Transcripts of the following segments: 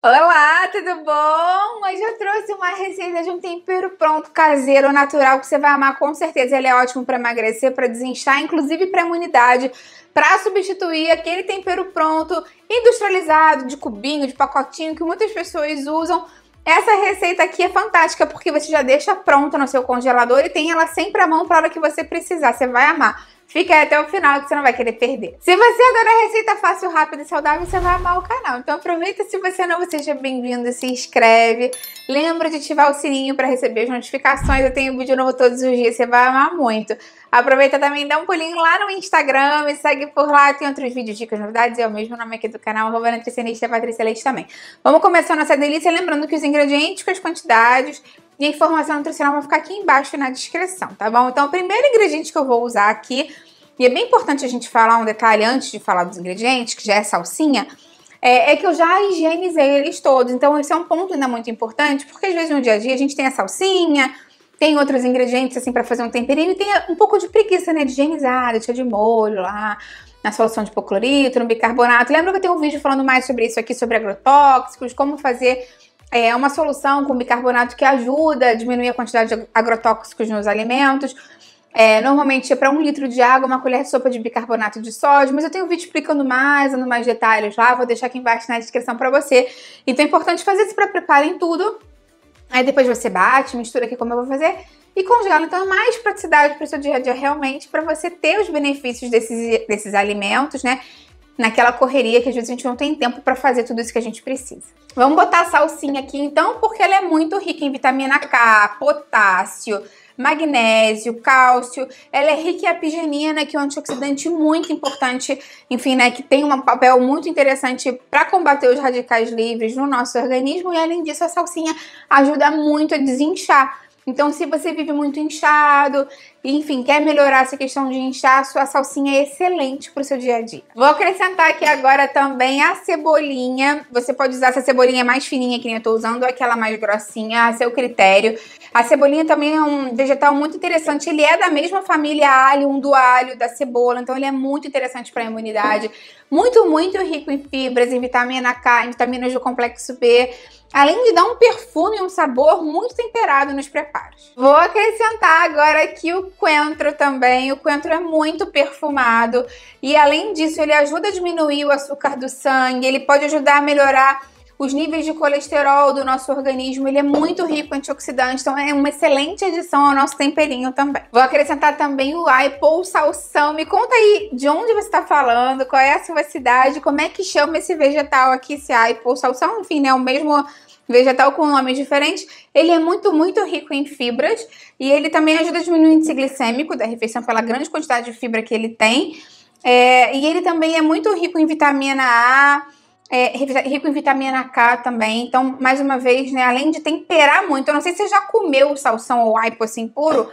Olá, tudo bom? Hoje eu trouxe uma receita de um tempero pronto, caseiro, natural, que você vai amar com certeza. Ele é ótimo para emagrecer, para desinchar, inclusive para imunidade, para substituir aquele tempero pronto, industrializado, de cubinho, de pacotinho, que muitas pessoas usam. Essa receita aqui é fantástica porque você já deixa pronta no seu congelador e tem ela sempre à mão para a hora que você precisar. Você vai amar. Fica aí até o final que você não vai querer perder. Se você adora receita fácil, rápida e saudável, você vai amar o canal. Então aproveita, se você não, seja bem-vindo, se inscreve. Lembra de ativar o sininho para receber as notificações. Eu tenho vídeo novo todos os dias, você vai amar muito. Aproveita também, dá um pulinho lá no Instagram, me segue por lá, tem outros vídeos, dicas, novidades, eu é mesmo nome aqui do canal, arroba nutricionista Patrícia Leite também. Vamos começar nossa delícia, lembrando que os ingredientes com as quantidades e a informação nutricional vai ficar aqui embaixo na descrição, tá bom? Então, o primeiro ingrediente que eu vou usar aqui, e é bem importante a gente falar um detalhe antes de falar dos ingredientes, que já é salsinha, é, é, que eu já higienizei eles todos. Então, esse é um ponto ainda muito importante, porque às vezes no dia a dia a gente tem a salsinha, tem outros ingredientes assim para fazer um temperinho e tem um pouco de preguiça, né? De higienizar, deixar de molho lá, na solução de hipoclorito, no bicarbonato. Lembra que eu tenho um vídeo falando mais sobre isso aqui, sobre agrotóxicos, como fazer é uma solução com bicarbonato que ajuda a diminuir a quantidade de agrotóxicos nos alimentos. É, normalmente é para um litro de água, uma colher de sopa de bicarbonato de sódio, mas eu tenho um vídeo explicando mais, dando mais detalhes lá, vou deixar aqui embaixo na descrição para você. Então é importante fazer isso para preparem tudo. Aí depois você bate, mistura aqui como eu vou fazer e congela. Então é mais praticidade para o seu dia a dia realmente, para você ter os benefícios desses, desses alimentos, né? naquela correria que às vezes a gente não tem tempo para fazer tudo isso que a gente precisa. Vamos botar a salsinha aqui então, porque ela é muito rica em vitamina K, potássio, magnésio, cálcio. Ela é rica em apigenina, que é um antioxidante muito importante, enfim, né, que tem um papel muito interessante para combater os radicais livres no nosso organismo e além disso a salsinha ajuda muito a desinchar então, se você vive muito inchado, enfim, quer melhorar essa questão de inchaço, a salsinha é excelente para o seu dia a dia. Vou acrescentar aqui agora também a cebolinha. Você pode usar essa cebolinha mais fininha que nem eu estou usando, ou aquela mais grossinha, a seu critério. A cebolinha também é um vegetal muito interessante. Ele é da mesma família alho, um do alho, da cebola. Então, ele é muito interessante para a imunidade. Muito, muito rico em fibras, em vitamina K, em vitaminas do complexo B além de dar um perfume e um sabor muito temperado nos preparos. Vou acrescentar agora aqui o coentro também. O coentro é muito perfumado e além disso ele ajuda a diminuir o açúcar do sangue, ele pode ajudar a melhorar os níveis de colesterol do nosso organismo. Ele é muito rico em antioxidantes, então é uma excelente adição ao nosso temperinho também. Vou acrescentar também o aipo salsão. Me conta aí de onde você está falando, qual é a sua cidade, como é que chama esse vegetal aqui, esse aipo salsão, enfim, né, o mesmo vegetal com nomes diferentes, ele é muito, muito rico em fibras e ele também ajuda a diminuir o índice glicêmico da refeição pela grande quantidade de fibra que ele tem. É, e ele também é muito rico em vitamina A, é, rico em vitamina K também. Então, mais uma vez, né, além de temperar muito, eu não sei se você já comeu salsão ou aipo assim puro,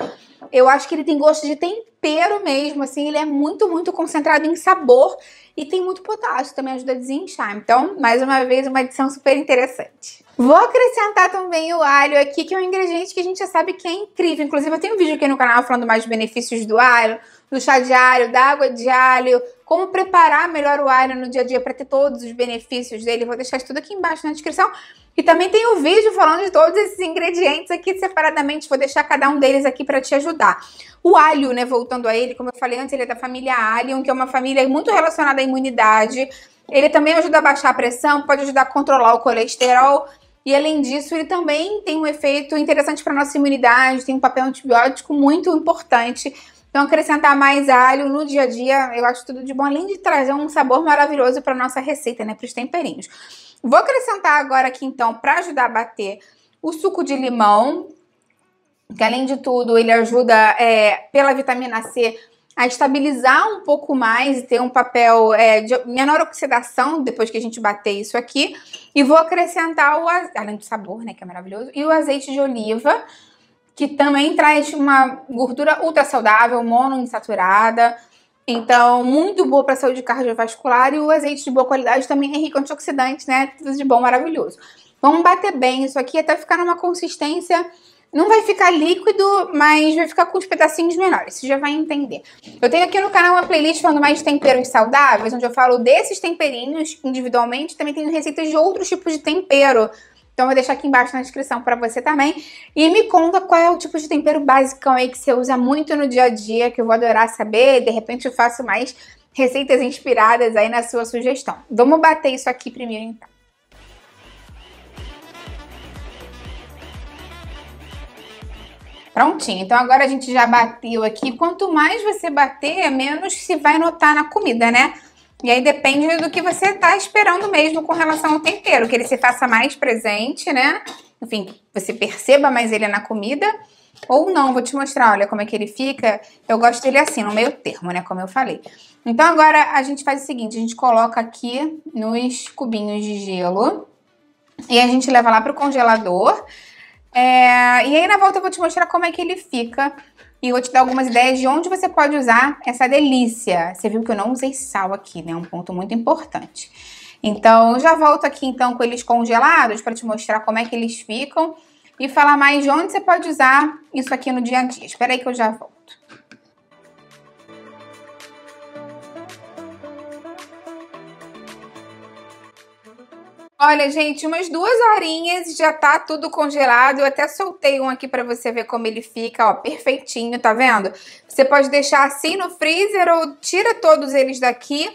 eu acho que ele tem gosto de tempero mesmo, assim, ele é muito, muito concentrado em sabor e tem muito potássio, também ajuda a desinchar. Então, mais uma vez, uma adição super interessante. Vou acrescentar também o alho aqui, que é um ingrediente que a gente já sabe que é incrível. Inclusive, eu tenho um vídeo aqui no canal falando mais dos benefícios do alho, do chá de alho, da água de alho, como preparar melhor o Iron no dia a dia para ter todos os benefícios dele. Vou deixar tudo aqui embaixo na descrição. E também tem o vídeo falando de todos esses ingredientes aqui separadamente. Vou deixar cada um deles aqui para te ajudar. O alho, né, voltando a ele, como eu falei antes, ele é da família Alion, que é uma família muito relacionada à imunidade. Ele também ajuda a baixar a pressão, pode ajudar a controlar o colesterol. E além disso, ele também tem um efeito interessante para nossa imunidade, tem um papel antibiótico muito importante então, acrescentar mais alho no dia a dia, eu acho tudo de bom, além de trazer um sabor maravilhoso para nossa receita, né? Para os temperinhos. Vou acrescentar agora aqui, então, para ajudar a bater, o suco de limão, que além de tudo, ele ajuda é, pela vitamina C a estabilizar um pouco mais e ter um papel é, de menor oxidação depois que a gente bater isso aqui. E vou acrescentar o além do sabor, né, que é maravilhoso, e o azeite de oliva que também traz uma gordura ultra saudável, monoinsaturada. Então, muito boa para a saúde cardiovascular e o azeite de boa qualidade também é rico em antioxidantes, né? Tudo de bom, maravilhoso. Vamos bater bem isso aqui até ficar numa consistência não vai ficar líquido, mas vai ficar com os pedacinhos menores, você já vai entender. Eu tenho aqui no canal uma playlist falando mais de temperos saudáveis, onde eu falo desses temperinhos individualmente, também tenho receitas de outros tipos de tempero, então, eu vou deixar aqui embaixo na descrição para você também. E me conta qual é o tipo de tempero basicão aí que você usa muito no dia a dia, que eu vou adorar saber. De repente, eu faço mais receitas inspiradas aí na sua sugestão. Vamos bater isso aqui primeiro, então. Prontinho, então agora a gente já bateu aqui. Quanto mais você bater, menos se vai notar na comida, né? E aí depende do que você está esperando mesmo com relação ao tempero, que ele se faça mais presente, né? Enfim, você perceba mais ele na comida. Ou não, vou te mostrar, olha como é que ele fica. Eu gosto dele assim, no meio termo, né, como eu falei. Então agora a gente faz o seguinte, a gente coloca aqui nos cubinhos de gelo. E a gente leva lá pro congelador. É... E aí na volta eu vou te mostrar como é que ele fica e vou te dar algumas ideias de onde você pode usar essa delícia. Você viu que eu não usei sal aqui, né? Um ponto muito importante. Então, já volto aqui então com eles congelados para te mostrar como é que eles ficam e falar mais de onde você pode usar isso aqui no dia a dia. Espera aí que eu já volto. Olha, gente, umas duas horinhas já tá tudo congelado. Eu até soltei um aqui para você ver como ele fica, ó, perfeitinho, tá vendo? Você pode deixar assim no freezer ou tira todos eles daqui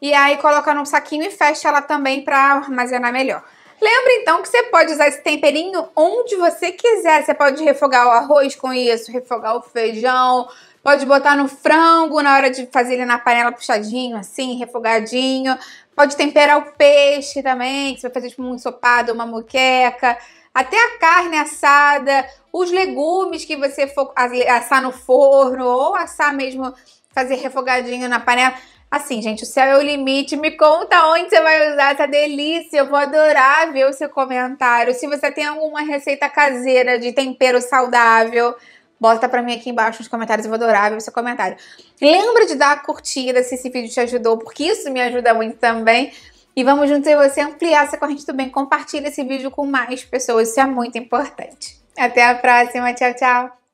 e aí coloca num saquinho e fecha ela também para armazenar melhor. Lembra então que você pode usar esse temperinho onde você quiser. Você pode refogar o arroz com isso, refogar o feijão, Pode botar no frango na hora de fazer ele na panela puxadinho, assim, refogadinho. Pode temperar o peixe também, que você vai fazer tipo um ensopado, uma moqueca. Até a carne assada, os legumes que você for assar no forno ou assar mesmo, fazer refogadinho na panela. Assim, gente, o céu é o limite. Me conta onde você vai usar essa delícia. Eu vou adorar ver o seu comentário. Se você tem alguma receita caseira de tempero saudável, Bota pra mim aqui embaixo nos comentários, eu vou adorar ver o seu comentário. Lembra de dar a curtida se esse vídeo te ajudou, porque isso me ajuda muito também. E vamos juntos e você ampliar essa corrente do bem. Compartilha esse vídeo com mais pessoas, isso é muito importante. Até a próxima, tchau, tchau!